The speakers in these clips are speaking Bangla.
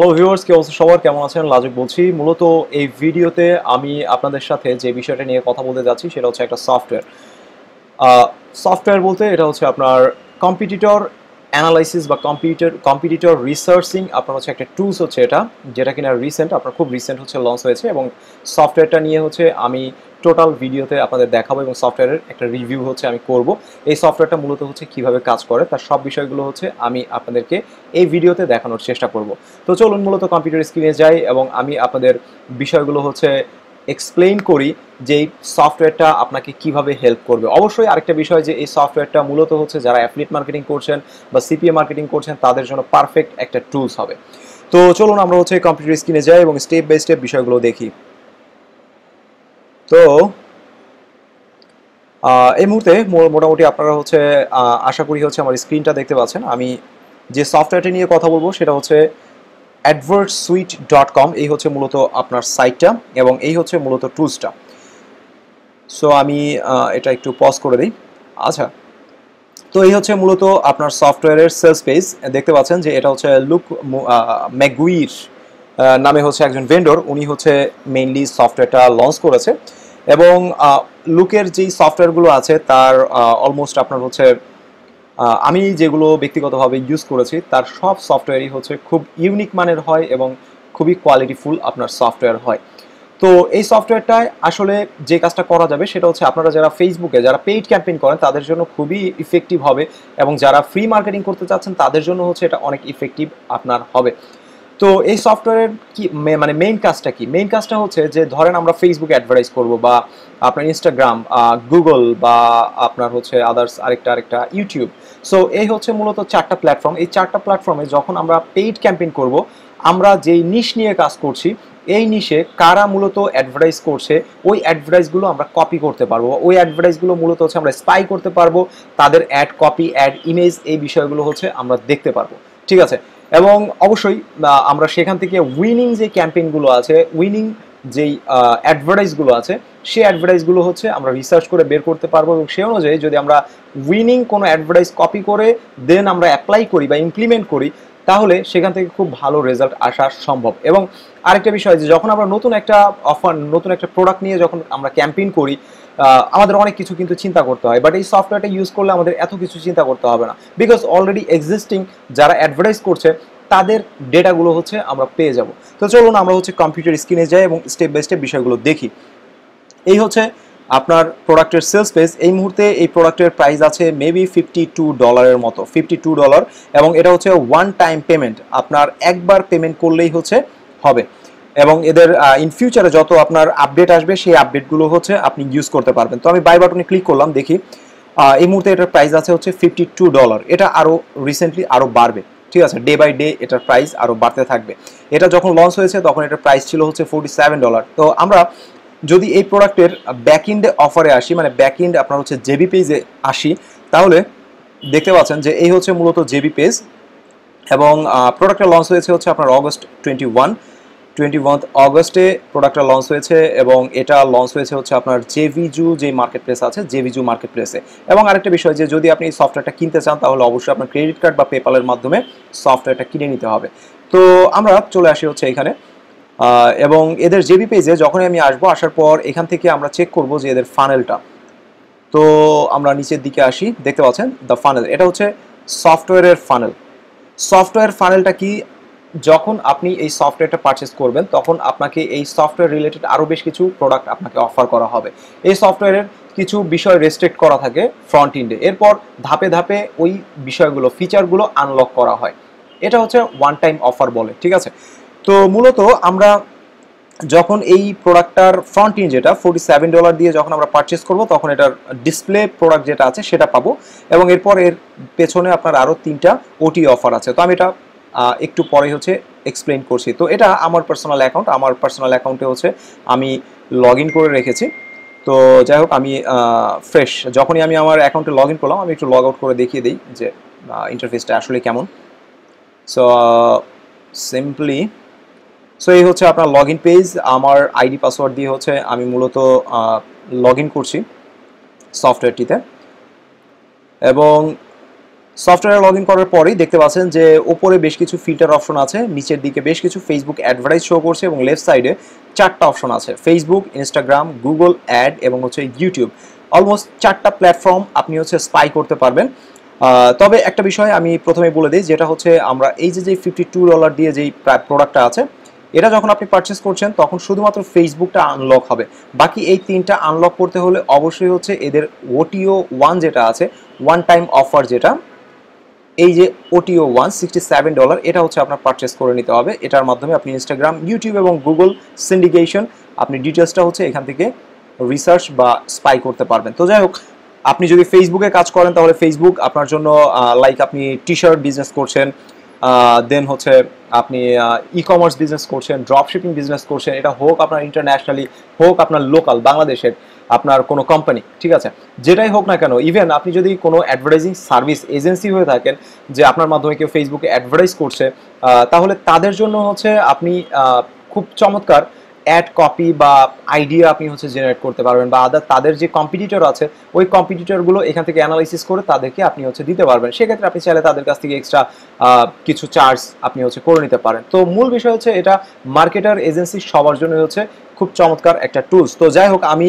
হ্যালো ভিউয়ার্স কি অবস্থা সবার কেমন আছেন লাজুক বলছি মূলত এই ভিডিওতে আমি আপনাদের সাথে যে বিষয়টা নিয়ে কথা বলতে যাচ্ছি সেটা হচ্ছে একটা সফটওয়্যার সফটওয়্যার বলতে এটা হচ্ছে আপনার কম্পিটিটর অ্যানালাইসিস বা কম্পিউটার কম্পিটিটর রিসার্চিং আপনার হচ্ছে একটা টুলস হচ্ছে এটা যেটা কিনা রিসেন্ট আপনার খুব রিসেন্ট হচ্ছে লঞ্চ হয়েছে এবং সফটওয়্যারটা নিয়ে হচ্ছে আমি টোটাল ভিডিওতে আপনাদের দেখাবো এবং সফটওয়্যারের একটা রিভিউ হচ্ছে আমি করব এই সফটওয়্যারটা মূলত হচ্ছে কিভাবে কাজ করে তার সব বিষয়গুলো হচ্ছে আমি আপনাদেরকে এই ভিডিওতে দেখানোর চেষ্টা করব তো চলুন মূলত কম্পিউটার স্ক্রিনে যাই এবং আমি আপনাদের বিষয়গুলো হচ্ছে এক্সপ্লেইন করি যে এই সফটওয়্যারটা আপনাকে কিভাবে হেল্প করবে অবশ্যই আরেকটা বিষয় যে এই সফটওয়্যারটা মূলত হচ্ছে যারা অ্যাফলিট মার্কেটিং করছেন বা সিপিএ মার্কেটিং করছেন তাদের জন্য পারফেক্ট একটা টুলস হবে তো চলুন আমরা হচ্ছে কম্পিউটার স্ক্রিনে যাই এবং স্টেপ বাই স্টেপ বিষয়গুলো দেখি তো এই মুহূর্তে মোটামুটি আপনারা হচ্ছে আশা করি হচ্ছে আমার স্ক্রিনটা দেখতে পাচ্ছেন আমি যে সফটওয়্যারটি নিয়ে কথা বলবো সেটা হচ্ছে অ্যাডভার্ট সুইট ডট কম এই হচ্ছে মূলত আপনার সাইটটা এবং এই হচ্ছে মূলত টুলসটা সো আমি এটা একটু পজ করে দিই আচ্ছা তো এই হচ্ছে মূলত আপনার সফটওয়্যারের সেলস পেজ দেখতে পাচ্ছেন যে এটা হচ্ছে লুক ম্যাগুইর নামে হচ্ছে একজন ভেন্ডর উনি হচ্ছে মেইনলি সফটওয়্যারটা লঞ্চ করেছে এবং লুকের যেই সফটওয়্যারগুলো আছে তার অলমোস্ট আপনার হচ্ছে আমি যেগুলো ব্যক্তিগতভাবে ইউজ করেছি তার সব সফটওয়্যারই হচ্ছে খুব ইউনিক মানের হয় এবং খুবই কোয়ালিটিফুল আপনার সফটওয়্যার হয় তো এই সফটওয়্যারটায় আসলে যে কাজটা করা যাবে সেটা হচ্ছে আপনারা যারা ফেসবুকে যারা পেইড ক্যাম্পেইন করেন তাদের জন্য খুবই ইফেক্টিভ হবে এবং যারা ফ্রি মার্কেটিং করতে চাচ্ছেন তাদের জন্য হচ্ছে এটা অনেক ইফেক্টিভ আপনার হবে তো এই সফটওয়্যারের কি মানে মেইন কাজটা কি মেইন কাজটা হচ্ছে যে ধরেন আমরা ফেসবুকে অ্যাডভার্টাইজ করব বা আপনার ইনস্টাগ্রাম গুগল বা আপনার হচ্ছে আদার্স আরেকটা আরেকটা ইউটিউব সো এই হচ্ছে মূলত চারটা প্ল্যাটফর্ম এই চারটা প্ল্যাটফর্মে যখন আমরা পেইড ক্যাম্পেইন করব আমরা যেই নিশ নিয়ে কাজ করছি এই নিশে কারা মূলত অ্যাডভার্টাইজ করছে ওই অ্যাডভার্টাইজগুলো আমরা কপি করতে পারবো ওই অ্যাডভার্টাইজগুলো মূলত হচ্ছে আমরা স্পাই করতে পারবো তাদের অ্যাড কপি অ্যাড ইমেজ এই বিষয়গুলো হচ্ছে আমরা দেখতে পারবো ঠিক আছে এবং অবশ্যই আমরা সেখান থেকে উইনিং যে ক্যাম্পেইনগুলো আছে উইনিং যেই অ্যাডভার্টাইজগুলো আছে সেই অ্যাডভার্টাইজগুলো হচ্ছে আমরা রিসার্চ করে বের করতে পারবো এবং সেই অনুযায়ী যদি আমরা উইনিং কোনো অ্যাডভার্টাইজ কপি করে দেন আমরা অ্যাপ্লাই করি বা ইমপ্লিমেন্ট করি তাহলে সেখান থেকে খুব ভালো রেজাল্ট আসা সম্ভব এবং আরেকটা বিষয় যে যখন আমরা নতুন একটা অফার নতুন একটা প্রোডাক্ট নিয়ে যখন আমরা ক্যাম্পেইন করি আমাদের অনেক কিছু কিন্তু চিন্তা করতে হয় বাট এই সফটওয়্যারটা ইউজ করলে আমাদের এত কিছু চিন্তা করতে হবে না বিকজ অলরেডি এক্সিস্টিং যারা অ্যাডভার্টাইজ করছে তাদের ডেটাগুলো হচ্ছে আমরা পেয়ে যাব তো চলুন আমরা হচ্ছে কম্পিউটার স্ক্রিনে যাই এবং স্টেপ বাই স্টেপ বিষয়গুলো দেখি এই হচ্ছে আপনার প্রোডাক্টের সেলস পেস এই মুহূর্তে এই প্রোডাক্টের প্রাইস আছে মেবি ফিফটি টু ডলারের মতো ফিফটি টু ডলার এবং এটা হচ্ছে ওয়ান টাইম পেমেন্ট আপনার একবার পেমেন্ট করলেই হচ্ছে হবে এবং এদের ইন ফিউচারে যত আপনার আপডেট আসবে সেই আপডেটগুলো হচ্ছে আপনি ইউজ করতে পারবেন তো আমি বাই বাটনে ক্লিক করলাম দেখি এই মুহূর্তে এটার প্রাইস আছে হচ্ছে ফিফটি টু ডলার এটা আরও রিসেন্টলি আরও বাড়বে ঠিক আছে ডে বাই ডে এটার প্রাইস আরও বাড়তে থাকবে এটা যখন লঞ্চ হয়েছে তখন এটার প্রাইস ছিল হচ্ছে ফোর্টি সেভেন ডলার তো আমরা যদি এই প্রোডাক্টের ব্যাক ইন্ডে অফারে আসি মানে ব্যাক ইন্ড আপনার হচ্ছে জেবি পেজে আসি তাহলে দেখতে পাচ্ছেন যে এই হচ্ছে মূলত জেবি পেজ এবং প্রোডাক্টটা লঞ্চ হয়েছে হচ্ছে আপনার August twenty one twenty one অগস্টে প্রোডাক্টটা লঞ্চ হয়েছে এবং এটা লঞ্চ হয়েছে হচ্ছে আপনার জেভিজু যে মার্কেট প্লেস আছে জেভিজু মার্কেট প্লেসে এবং আরেকটা বিষয় যে যদি আপনি সফটওয়্যারটা কিনতে চান তাহলে অবশ্যই আপনার ক্রেডিট কার্ড বা পেপালের মাধ্যমে সফটওয়্যারটা কিনে নিতে হবে তো আমরা চলে আসি হচ্ছে এখানে এবং এদের জেবি পেজে যখনই আমি আসবো আসার পর এখান থেকে আমরা চেক করব যে এদের ফানেলটা তো আমরা নিচের দিকে আসি দেখতে পাচ্ছেন দ্য ফানেল এটা হচ্ছে সফটওয়্যারের ফানেল সফটওয়্যার ফানেলটা কি যখন আপনি এই সফটওয়্যারটা পারচেস করবেন তখন আপনাকে এই সফটওয়্যার রিলেটেড আরও বেশ কিছু প্রোডাক্ট আপনাকে অফার করা হবে এই সফটওয়্যারের কিছু বিষয় রেস্ট্রিক্ট করা থাকে ফ্রন্ট ইন্ডে এরপর ধাপে ধাপে ওই বিষয়গুলো ফিচারগুলো আনলক করা হয় এটা হচ্ছে ওয়ান টাইম অফার বলে ঠিক আছে তো মূলত আমরা যখন এই প্রোডাক্টটার ফ্রন্ট ইন যেটা ফোর্টি সেভেন ডলার দিয়ে যখন আমরা পারচেস করব তখন এটার ডিসপ্লে প্রোডাক্ট যেটা আছে সেটা পাবো এবং এরপর এর পেছনে আপনার আরও তিনটা ওটি অফার আছে তো আমি এটা একটু পরে হচ্ছে এক্সপ্লেন করছি তো এটা আমার পার্সোনাল অ্যাকাউন্ট আমার পার্সোনাল অ্যাকাউন্টে হচ্ছে আমি লগ করে রেখেছি তো যাই হোক আমি ফ্রেশ যখনই আমি আমার অ্যাকাউন্টে লগ করলাম আমি একটু লগ আউট করে দেখিয়ে দিই যে ইন্টারফেসটা আসলে কেমন সো সিম্পলি সো এই হচ্ছে আপনার লগ পেজ আমার আইডি পাসওয়ার্ড দিয়ে হচ্ছে আমি মূলত লগ করছি সফটওয়্যারটিতে এবং সফটওয়্যারে লগ ইন করার পরেই দেখতে পাচ্ছেন যে ওপরে বেশ কিছু ফিল্টার অপশন আছে নিচের দিকে বেশ কিছু ফেসবুক অ্যাডভার্টাইজ শো করছে এবং লেফট সাইডে চারটা অপশন আছে ফেসবুক ইনস্টাগ্রাম গুগল অ্যাড এবং হচ্ছে ইউটিউব অলমোস্ট চারটা প্ল্যাটফর্ম আপনি হচ্ছে স্পাই করতে পারবেন তবে একটা বিষয় আমি প্রথমে বলে দিই যেটা হচ্ছে আমরা এই যে যে ফিফটি টু ডলার দিয়ে যেই প্রোডাক্টটা আছে এটা যখন আপনি পারচেস করছেন তখন শুধুমাত্র ফেসবুকটা আনলক হবে বাকি এই তিনটা আনলক করতে হলে অবশ্যই হচ্ছে এদের ওটিও ওয়ান যেটা আছে ওয়ান টাইম অফার যেটা এই যে OTO one sixty seven dollar এটা হচ্ছে আপনার পারচেস করে নিতে হবে এটার মাধ্যমে আপনি ইনস্টাগ্রাম ইউটিউব এবং গুগল সিন্ডিকেশন আপনি ডিটেলসটা হচ্ছে এখান থেকে রিসার্চ বা স্পাই করতে পারবেন তো যাই হোক আপনি যদি ফেসবুকে কাজ করেন তাহলে ফেসবুক আপনার জন্য লাইক আপনি টি শার্ট বিজনেস করছেন দেন হচ্ছে আপনি ই কমার্স বিজনেস করছেন ড্রপশিপিং বিজনেস করছেন এটা হোক আপনার ইন্টারন্যাশনালি হোক আপনার লোকাল বাংলাদেশের আপনার কোনো কোম্পানি ঠিক আছে যেটাই হোক না কেন ইভেন আপনি যদি কোনো অ্যাডভার্টাইজিং সার্ভিস এজেন্সি হয়ে থাকেন যে আপনার মাধ্যমে কেউ ফেসবুকে অ্যাডভার্টাইজ করছে তাহলে তাদের জন্য হচ্ছে আপনি খুব চমৎকার অ্যাড কপি বা আইডিয়া আপনি হচ্ছে জেনারেট করতে পারবেন বা আদার তাদের যে কম্পিটিটর আছে ওই কম্পিটিটরগুলো এখান থেকে অ্যানালাইসিস করে তাদেরকে আপনি হচ্ছে দিতে পারবেন সেক্ষেত্রে আপনি চাইলে তাদের কাছ থেকে এক্সট্রা কিছু চার্জ আপনি হচ্ছে করে নিতে পারেন তো মূল বিষয় হচ্ছে এটা মার্কেটার এজেন্সি সবার জন্য হচ্ছে খুব চমৎকার একটা টুলস তো যাই হোক আমি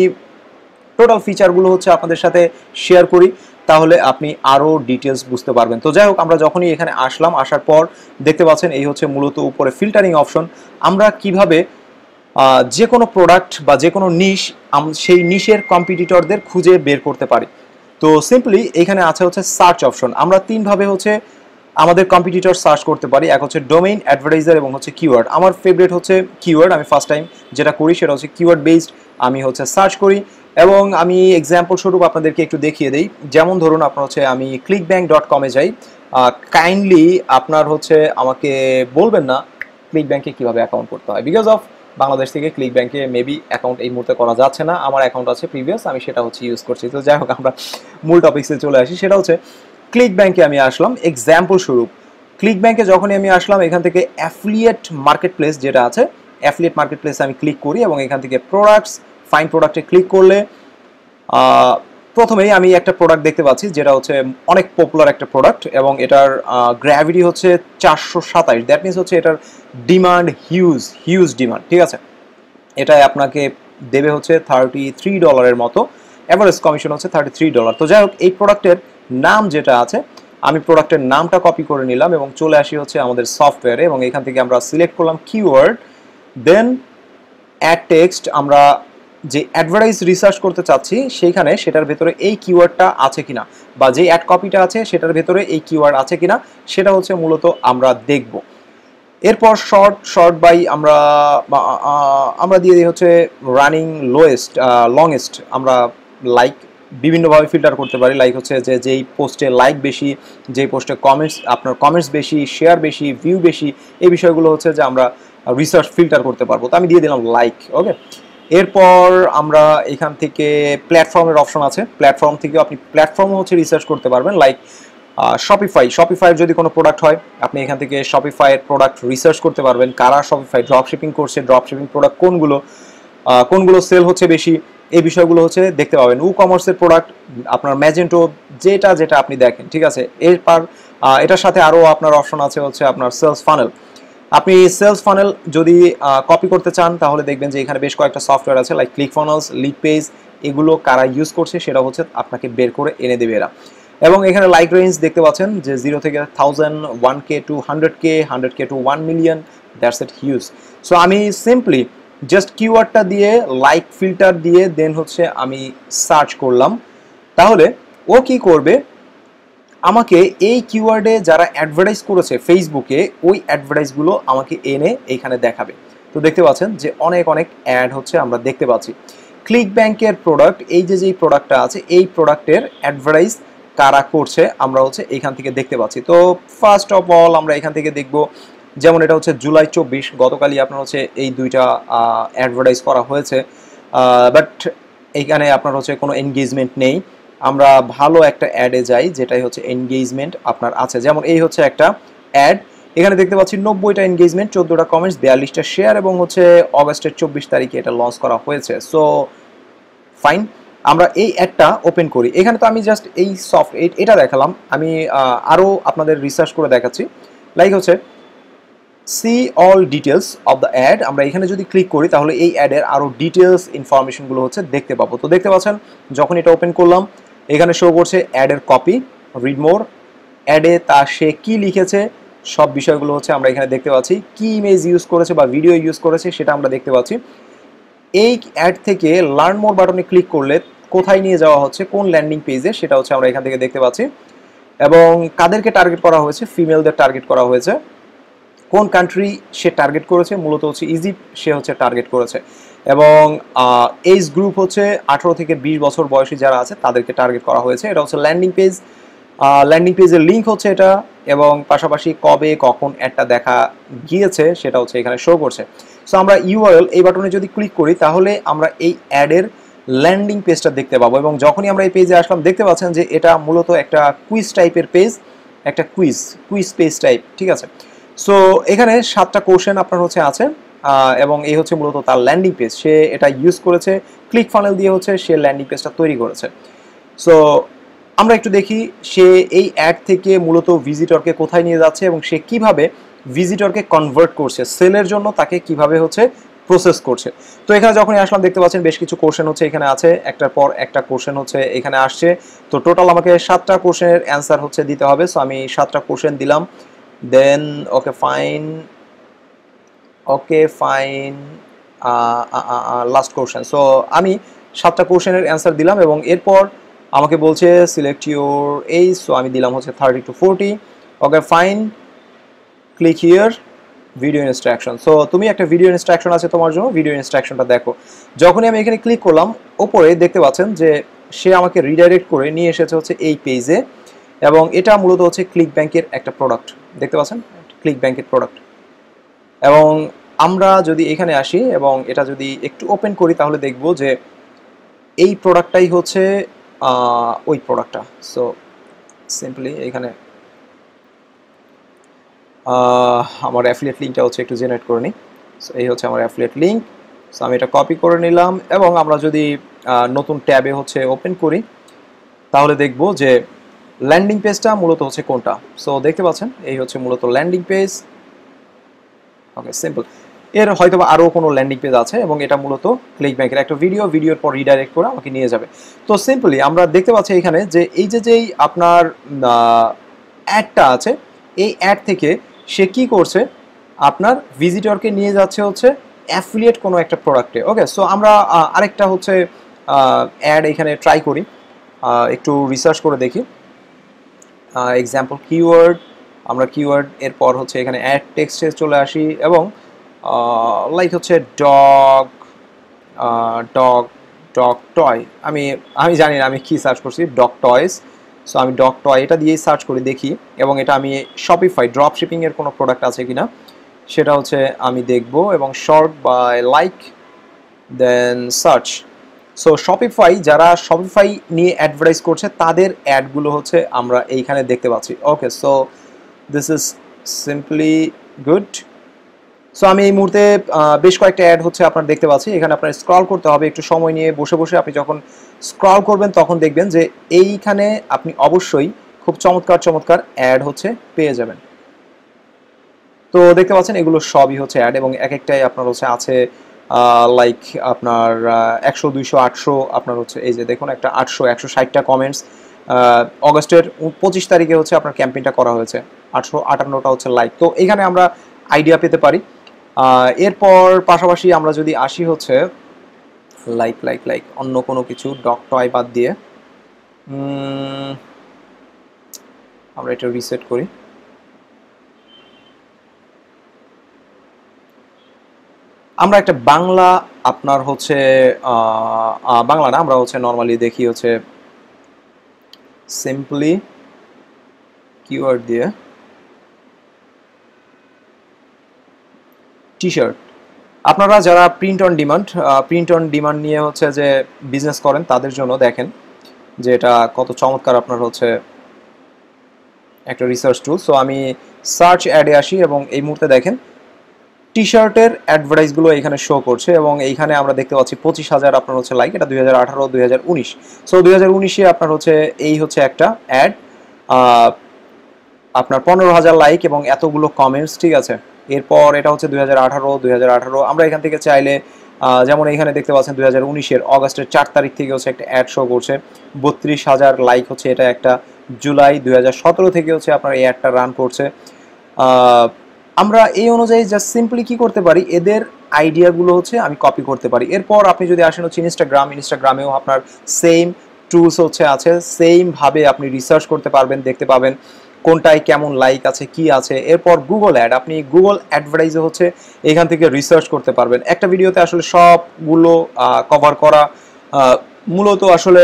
টোটাল ফিচারগুলো হচ্ছে আপনাদের সাথে শেয়ার করি তাহলে আপনি আরও ডিটেলস বুঝতে পারবেন তো যাই হোক আমরা যখনই এখানে আসলাম আসার পর দেখতে পাচ্ছেন এই হচ্ছে মূলত উপরে ফিল্টারিং অপশন আমরা কিভাবে যে কোনো প্রোডাক্ট বা যে কোনো নিশ সেই নিশের কম্পিটিটরদের খুঁজে বের করতে পারি তো সিম্পলি এখানে আছে হচ্ছে সার্চ অপশন আমরা তিনভাবে হচ্ছে আমাদের কম্পিটিটর সার্চ করতে পারি এক হচ্ছে ডোমেইন অ্যাডভার্টাইজার এবং হচ্ছে কিওয়ার্ড আমার ফেভারিট হচ্ছে কিওয়ার্ড আমি ফার্স্ট টাইম যেটা করি সেটা হচ্ছে কিওয়ার্ড বেসড আমি হচ্ছে সার্চ করি এবং আমি এক্সাম্পল স্বরূপ আপনাদেরকে একটু দেখিয়ে দিই যেমন ধরুন আপনার হচ্ছে আমি ক্লিক ব্যাঙ্ক ডট কমে যাই কাইন্ডলি আপনার হচ্ছে আমাকে বলবেন না ক্লিক ব্যাঙ্কে কীভাবে অ্যাকাউন্ট করতে হয় বিকজ অফ বাংলাদেশ থেকে ক্লিক ব্যাঙ্কে মেবি অ্যাকাউন্ট এই মুহূর্তে করা যাচ্ছে না আমার অ্যাকাউন্ট আছে প্রিভিয়াস আমি সেটা হচ্ছে ইউজ করছি তো যাই হোক আমরা মূল টপিক্সে চলে আসি সেটা হচ্ছে ক্লিক ব্যাঙ্কে আমি আসলাম এক্সাম্পল স্বরূপ ক্লিক ব্যাঙ্কে যখনই আমি আসলাম এখান থেকে অ্যাফিলিয়েট মার্কেট প্লেস যেটা আছে অ্যাফিলিয়েট মার্কেট প্লেসে আমি ক্লিক করি এবং এখান থেকে প্রোডাক্টস ফাইন প্রোডাক্টে ক্লিক করলে প্রথমেই আমি একটা প্রোডাক্ট দেখতে পাচ্ছি যেটা হচ্ছে অনেক পপুলার একটা প্রোডাক্ট এবং এটার গ্র্যাভিটি হচ্ছে চারশো সাতাইশ দ্যাট মিনস হচ্ছে এটার ডিমান্ড হিউজ হিউজ ডিমান্ড ঠিক আছে এটাই আপনাকে দেবে হচ্ছে থার্টি থ্রি ডলারের মতো অ্যাভারেজ কমিশন হচ্ছে থার্টি থ্রি ডলার তো যাই হোক এই প্রোডাক্টের নাম যেটা আছে আমি প্রোডাক্টের নামটা কপি করে নিলাম এবং চলে আসি হচ্ছে আমাদের সফটওয়্যারে এবং এখান থেকে আমরা সিলেক্ট করলাম কিওয়ার্ড দেন অ্যাড টেক্সট আমরা যে অ্যাডভার্টাইজ রিসার্চ করতে চাচ্ছি সেইখানে সেটার ভেতরে এই কিওয়ার্ডটা আছে কিনা বা যে অ্যাড কপিটা আছে সেটার ভেতরে এই কিওয়ার্ড আছে কিনা সেটা হচ্ছে মূলত আমরা দেখব এরপর শর্ট শর্ট বাই আমরা আমরা দিয়ে দিই হচ্ছে রানিং লোয়েস্ট লংয়েস্ট আমরা লাইক বিভিন্নভাবে ফিল্টার করতে পারি লাইক হচ্ছে যে যেই পোস্টে লাইক বেশি যেই পোস্টে কমেন্টস আপনার কমেন্টস বেশি শেয়ার বেশি ভিউ বেশি এই বিষয়গুলো হচ্ছে যে আমরা রিসার্চ ফিল্টার করতে পারবো তো আমি দিয়ে দিলাম লাইক ওকে এরপর আমরা এখান থেকে প্ল্যাটফর্মের অপশন আছে প্ল্যাটফর্ম থেকেও আপনি প্ল্যাটফর্মও হচ্ছে রিসার্চ করতে পারবেন লাইক শপিফাই শপিফাইয়ের যদি কোনো প্রোডাক্ট হয় আপনি এখান থেকে শপিফাইয়ের প্রোডাক্ট রিসার্চ করতে পারবেন কারা শপিফাই ড্রপ শিপিং করছে ড্রপ শিপিং প্রোডাক্ট কোনগুলো কোনগুলো সেল হচ্ছে বেশি এই বিষয়গুলো হচ্ছে দেখতে পাবেন উ কমার্সের প্রোডাক্ট আপনার ম্যাজেন্টো যেটা যেটা আপনি দেখেন ঠিক আছে এরপর এটার সাথে আরও আপনার অপশন আছে হচ্ছে আপনার সেলস ফানেল আপনি সেলস ফানেল যদি কপি করতে চান তাহলে দেখবেন যে এখানে বেশ কয়েকটা সফটওয়্যার আছে like click funnels lead page এগুলো কারা ইউজ করছে সেটা হচ্ছে আপনাকে বের করে এনে দেবে এরা এবং এখানে লাইক রেঞ্জ দেখতে পাচ্ছেন যে জিরো থেকে thousand one K to hundred K hundred K to one million that's at huge so আমি সিম্পলি জাস্ট কিওয়ার্ডটা দিয়ে লাইক ফিল্টার দিয়ে দেন হচ্ছে আমি সার্চ করলাম তাহলে ও কি করবে আমাকে এই কিওয়ার্ডে যারা অ্যাডভার্টাইজ করেছে ফেসবুকে ওই অ্যাডভার্টাইজগুলো আমাকে এনে এইখানে দেখাবে তো দেখতে পাচ্ছেন যে অনেক অনেক অ্যাড হচ্ছে আমরা দেখতে পাচ্ছি ক্লিক ব্যাংকের প্রোডাক্ট এই যে যেই প্রোডাক্টটা আছে এই প্রোডাক্টের অ্যাডভার্টাইজ কারা করছে আমরা হচ্ছে এইখান থেকে দেখতে পাচ্ছি তো ফার্স্ট অফ অল আমরা এখান থেকে দেখব যেমন এটা হচ্ছে জুলাই চব্বিশ গতকালই আপনার হচ্ছে এই দুইটা অ্যাডভার্টাইজ করা হয়েছে বাট এইখানে আপনার হচ্ছে কোনো এনগেজমেন্ট নেই আমরা ভালো একটা অ্যাডে যাই যেটাই হচ্ছে এনগেজমেন্ট আপনার আছে যেমন এই হচ্ছে একটা অ্যাড এখানে দেখতে পাচ্ছি নব্বইটা এনগেজমেন্ট চোদ্দোটা কমেন্টস বিয়াল্লিশটা শেয়ার এবং হচ্ছে অগস্টের চব্বিশ তারিখে এটা লঞ্চ করা হয়েছে সো ফাইন আমরা এই অ্যাডটা ওপেন করি এখানে তো আমি জাস্ট এই সফট এটা দেখালাম আমি আরও আপনাদের রিসার্চ করে দেখাচ্ছি লাইক হচ্ছে see all details of the ad আমরা এখানে যদি ক্লিক করি তাহলে এই অ্যাডের আরও ডিটেলস ইনফরমেশনগুলো হচ্ছে দেখতে পাবো তো দেখতে পাচ্ছেন যখন এটা ওপেন করলাম এখানে শো করছে অ্যাডের কপি রিড মোর অ্যাডে তা সে কি লিখেছে সব বিষয়গুলো হচ্ছে আমরা এখানে দেখতে পাচ্ছি কি ইমেজ ইউজ করেছে বা ভিডিও ইউজ করেছে সেটা আমরা দেখতে পাচ্ছি এই অ্যাড থেকে লার্ন মোর বাটনে ক্লিক করলে কোথায় নিয়ে যাওয়া হচ্ছে কোন ল্যান্ডিং পেজে সেটা হচ্ছে আমরা এখান থেকে দেখতে পাচ্ছি এবং কাদেরকে টার্গেট করা হয়েছে ফিমেলদের টার্গেট করা হয়েছে কোন কান্ট্রি সে টার্গেট করেছে মূলত হচ্ছে ইজিপ্ট সে হচ্ছে টার্গেট করেছে এবং এইজ গ্রুপ হচ্ছে আঠেরো থেকে বিশ বছর বয়সী যারা আছে তাদেরকে টার্গেট করা হয়েছে এটা হচ্ছে ল্যান্ডিং পেজ ল্যান্ডিং পেজের লিঙ্ক হচ্ছে এটা এবং পাশাপাশি কবে কখন অ্যাডটা দেখা গিয়েছে সেটা হচ্ছে এখানে শো করছে সো আমরা ইউআরএল এই বাটনে যদি ক্লিক করি তাহলে আমরা এই অ্যাডের ল্যান্ডিং পেজটা দেখতে পাবো এবং যখনই আমরা এই পেজে আসলাম দেখতে পাচ্ছেন যে এটা মূলত একটা কুইজ টাইপের পেজ একটা কুইজ কুইজ পেজ টাইপ ঠিক আছে সো এখানে সাতটা কোশ্চেন আপনার হচ্ছে আছে এবং এই হচ্ছে মূলত তার ল্যান্ডিং পেজ সে এটা ইউজ করেছে ক্লিক ফানেল দিয়ে হচ্ছে সে ল্যান্ডিং পেজটা তৈরি করেছে সো আমরা একটু দেখি সে এই অ্যাড থেকে মূলত ভিজিটরকে কোথায় নিয়ে যাচ্ছে এবং সে কিভাবে ভিজিটরকে কনভার্ট করছে সেলের জন্য তাকে কিভাবে হচ্ছে প্রসেস করছে তো এখানে যখনই আসলাম দেখতে পাচ্ছেন বেশ কিছু কোশ্চেন হচ্ছে এখানে আছে একটার পর একটা কোশ্চেন হচ্ছে এখানে আসছে তো টোটাল আমাকে সাতটা কোশ্চেনের অ্যান্সার হচ্ছে দিতে হবে সো আমি সাতটা কোশ্চেন দিলাম then okay fine okay fine last question so আমি সাতটা কোশ্চেনের অ্যান্সার দিলাম এবং এরপর আমাকে বলছে সিলেক্ট ইউর এইজ সো আমি দিলাম হচ্ছে thirty two forty okay fine click here video instruction so তুমি একটা ভিডিও ইনস্ট্রাকশন আছে তোমার জন্য ভিডিও ইনস্ট্রাকশনটা দেখো যখনই আমি এখানে ক্লিক করলাম ওপরে দেখতে পাচ্ছেন যে সে আমাকে রিডাইরেক্ট করে নিয়ে এসেছে হচ্ছে এই পেজে এবং এটা মূলত হচ্ছে ক্লিক ব্যাংকের একটা প্রোডাক্ট দেখতে পাচ্ছেন ক্লিক ব্যাংকের প্রোডাক্ট এবং আমরা যদি এখানে আসি এবং এটা যদি একটু ওপেন করি তাহলে দেখব যে এই প্রোডাক্টটাই হচ্ছে ওই প্রোডাক্টটা সো সিম্পলি এখানে আমার অ্যাফিলিয়েট লিঙ্কটা হচ্ছে একটু জেনারেট করে নিই সো এই হচ্ছে আমার অ্যাফিলিয়েট লিঙ্ক সো আমি এটা কপি করে নিলাম এবং আমরা যদি নতুন ট্যাবে হচ্ছে ওপেন করি তাহলে দেখব যে ল্যান্ডিং পেজটা মূলত হচ্ছে কোনটা সো দেখতে পাচ্ছেন এই হচ্ছে মূলত ল্যান্ডিং পেজ ওকে সিম্পল এর হয়তো আরও কোনো ল্যান্ডিং পেজ আছে এবং এটা মূলত ক্লিক ব্যাঙ্কের একটা ভিডিও ভিডিওর পর রিডাইরেক্ট করে আমাকে নিয়ে যাবে তো সিম্পলি আমরা দেখতে পাচ্ছি এখানে যে এই যে যেই আপনার অ্যাডটা আছে এই অ্যাড থেকে সে কী করছে আপনার ভিজিটরকে নিয়ে যাচ্ছে হচ্ছে অ্যাফিলিয়েট কোনো একটা প্রোডাক্টে ওকে সো আমরা আরেকটা হচ্ছে অ্যাড এখানে ট্রাই করি একটু রিসার্চ করে দেখি এক্সাম্পল কিওয়ার্ড আমরা কিওয়ার্ড এরপর হচ্ছে এখানে অ্যাড টেক্সটে চলে আসি এবং লাইক হচ্ছে ডগ ডগ ডগ টয় আমি আমি জানি না আমি কি সার্চ করছি ডগ টয়েস সো আমি ডগ টয় এটা দিয়েই সার্চ করে দেখি এবং এটা আমি শপিফাই ড্রপ শিপিংয়ের কোনো প্রোডাক্ট আছে কি না সেটা হচ্ছে আমি দেখব এবং short by like then search so Shopify যারা শপিফাই নিয়ে অ্যাডভার্টাইজ করছে তাদের অ্যাডগুলো হচ্ছে আমরা এইখানে দেখতে পাচ্ছি okay so this is simply good so আমি এই মুহূর্তে বেশ কয়েকটা অ্যাড হচ্ছে আপনার দেখতে পাচ্ছি এখানে আপনার স্ক্রল করতে হবে একটু সময় নিয়ে বসে বসে আপনি যখন স্ক্রল করবেন তখন দেখবেন যে এইখানে আপনি অবশ্যই খুব চমৎকার চমৎকার অ্যাড হচ্ছে পেয়ে যাবেন তো দেখতে পাচ্ছেন এগুলো সবই হচ্ছে অ্যাড এবং এক একটাই আপনার হচ্ছে আছে লাইক আপনার একশো দুইশো আটশো আপনার হচ্ছে এই যে দেখুন একটা আটশো একশো ষাটটা কমেন্টস অগস্টের পঁচিশ তারিখে হচ্ছে আপনার ক্যাম্পেইনটা করা হয়েছে আটশো আটান্নটা হচ্ছে লাইক তো এখানে আমরা আইডিয়া পেতে পারি এরপর পাশাপাশি আমরা যদি আসি হচ্ছে লাইক লাইক লাইক অন্য কোনো কিছু ডক টয় বাদ দিয়ে আমরা এটা রিসেট করি আমরা একটা বাংলা আপনার হচ্ছে বাংলা না আমরা হচ্ছে নর্মালি দেখি হচ্ছে সিম্পলি কিওয়ার্ড দিয়ে টি শার্ট আপনারা যারা print on demand print on demand নিয়ে হচ্ছে যে বিজনেস করেন তাদের জন্য দেখেন যে এটা কত চমৎকার আপনার হচ্ছে একটা রিসার্চ টুল সো আমি সার্চ অ্যাডে আসি এবং এই মুহূর্তে দেখেন টি শার্টের অ্যাডভার্টাইজগুলো এখানে শো করছে এবং এইখানে আমরা দেখতে পাচ্ছি পঁচিশ হাজার আপনার হচ্ছে লাইক এটা দুই হাজার আঠারো দুই হাজার উনিশ সো দুই হাজার উনিশে আপনার হচ্ছে এই হচ্ছে একটা অ্যাড আপনার পনেরো হাজার লাইক এবং এতগুলো কমেন্টস ঠিক আছে এরপর এটা হচ্ছে দুই হাজার আঠারো দুই হাজার আঠারো আমরা এখান থেকে চাইলে যেমন এখানে দেখতে পাচ্ছেন দুই হাজার উনিশের অগস্টের চার তারিখ থেকে হচ্ছে একটা অ্যাড শো করছে বত্রিশ হাজার লাইক হচ্ছে এটা একটা জুলাই দুই হাজার সতেরো থেকে হচ্ছে আপনার এই অ্যাডটা রান করছে আমরা এই অনুযায়ী জাস্ট সিম্পলি কি করতে পারি এদের আইডিয়াগুলো হচ্ছে আমি কপি করতে পারি এরপর আপনি যদি আসেন হচ্ছে ইনস্টাগ্রাম ইনস্টাগ্রামেও আপনার সেম টুলস হচ্ছে আছে সেমভাবে আপনি রিসার্চ করতে পারবেন দেখতে পাবেন কোনটায় কেমন লাইক আছে কি আছে এরপর গুগল অ্যাড আপনি গুগল অ্যাডভার্টাইজে হচ্ছে এখান থেকে রিসার্চ করতে পারবেন একটা ভিডিওতে আসলে সবগুলো কভার করা মূলত আসলে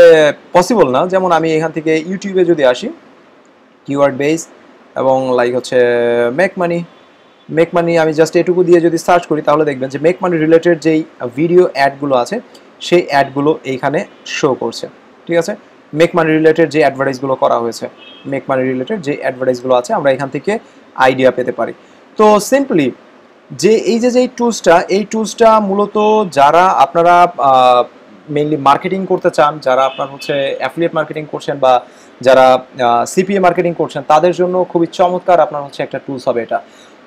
পসিবল না যেমন আমি এখান থেকে ইউটিউবে যদি আসি কিওয়ার্ড বেস এবং লাইক হচ্ছে মেক মানি মেক মানি আমি জাস্ট এটুকু দিয়ে যদি সার্চ করি তাহলে দেখবেন যে মেক মানি রিলেটেড যেই ভিডিও অ্যাডগুলো আছে সেই অ্যাডগুলো এইখানে শো করছে ঠিক আছে মেক মানি রিলেটেড যে অ্যাডভার্টাইজগুলো করা হয়েছে মেক মানি রিলেটেড যে অ্যাডভার্টাইজগুলো আছে আমরা এখান থেকে আইডিয়া পেতে পারি তো সিম্পলি যে এই যে যেই টুলসটা এই টুলসটা মূলত যারা আপনারা মেইনলি মার্কেটিং করতে চান যারা আপনার হচ্ছে অ্যাফিলিয়েট মার্কেটিং করছেন বা যারা সিপিএ মার্কেটিং করছেন তাদের জন্য খুবই চমৎকার আপনার হচ্ছে একটা টুলস হবে এটা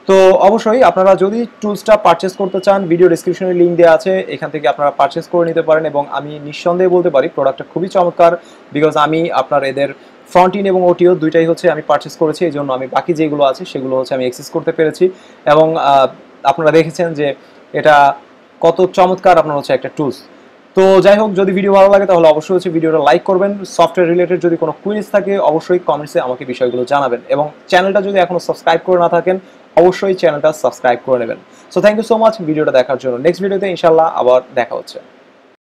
তো অবশ্যই আপনারা যদি টুলসটা পারচেস করতে চান ভিডিও ডিসক্রিপশনে লিঙ্ক দেওয়া আছে এখান থেকে আপনারা পারচেস করে নিতে পারেন এবং আমি নিঃসন্দেহে বলতে পারি প্রোডাক্টটা খুবই চমৎকার বিকজ আমি আপনার এদের ফ্রন্টিন এবং ওটিও দুইটাই হচ্ছে আমি পারচেস করেছি এই জন্য আমি বাকি যেগুলো আছে সেগুলো হচ্ছে আমি অ্যাক্সেস করতে পেরেছি এবং আপনারা দেখেছেন যে এটা কত চমৎকার আপনার হচ্ছে একটা টুলস তো যাই হোক যদি ভিডিও ভালো লাগে তাহলে অবশ্যই হচ্ছে ভিডিওটা লাইক করবেন সফটওয়্যার রিলেটেড যদি কোনো কুইজ থাকে অবশ্যই কমেন্টসে আমাকে বিষয়গুলো জানাবেন এবং চ্যানেলটা যদি এখনও সাবস্ক্রাইব করে না থাকেন অবশ্যই চ্যানেলটা সাবস্ক্রাইব করে নেবেন so thank you so much ভিডিওটা দেখার জন্য নেক্সট ভিডিওতে ইনশাল্লাহ আবার দেখা হচ্ছে